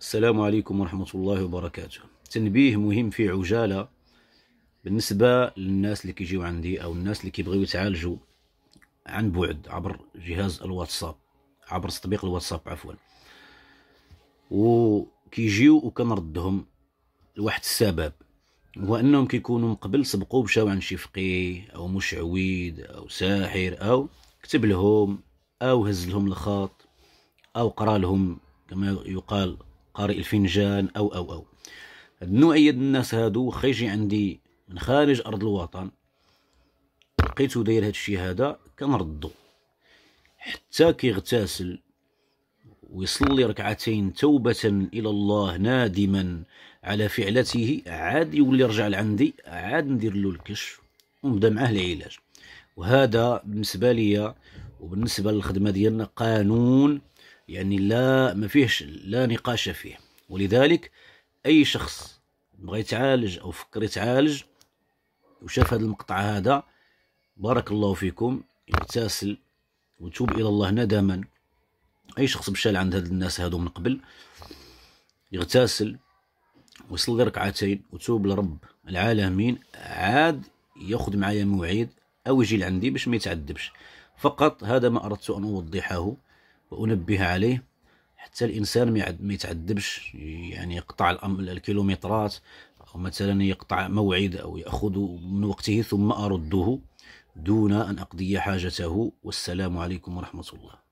السلام عليكم ورحمة الله وبركاته تنبيه مهم في عجالة بالنسبة للناس اللي كيجيو عندي أو الناس اللي كيبغيو يتعالجوا عن بعد عبر جهاز الواتساب عبر تطبيق الواتساب عفوا وكيجيو وكنردهم لواحد السبب هو انهم كيكونوا من قبل سبقوا مشاو عند شي فقيه او مشعويد او ساحر او كتب لهم او هز لهم الخط او قرا لهم كما يقال قارئ الفنجان او او او هاد النوعيه الناس هادو واخا يجي عندي من خارج ارض الوطن لقيتو داير هاد الشيء هذا كنردو حتى كيغتسل ويصلي ركعتين توبة إلى الله نادما على فعلته عاد يولي يرجع لعندي عاد ندير له الكشف ونبدا معاه العلاج وهذا بالنسبة ليا وبالنسبة للخدمة ديالنا قانون يعني لا ما فيهش لا نقاش فيه ولذلك اي شخص بغى يتعالج او فكر يتعالج وشاف هذا المقطع هذا بارك الله فيكم يتاسل وتوب الى الله ندما اي شخص مشى عند هاد الناس هادو من قبل يغتسل ويصلي ركعتين وتوب لرب العالمين عاد ياخذ معايا موعد او يجي لعندي باش ما يتعذبش فقط هذا ما اردت ان اوضحه وأنبه عليه حتى الإنسان ما يتعذبش يعني يقطع الكيلومترات أو مثلا يقطع موعد أو يأخذ من وقته ثم أرده دون أن أقضي حاجته والسلام عليكم ورحمة الله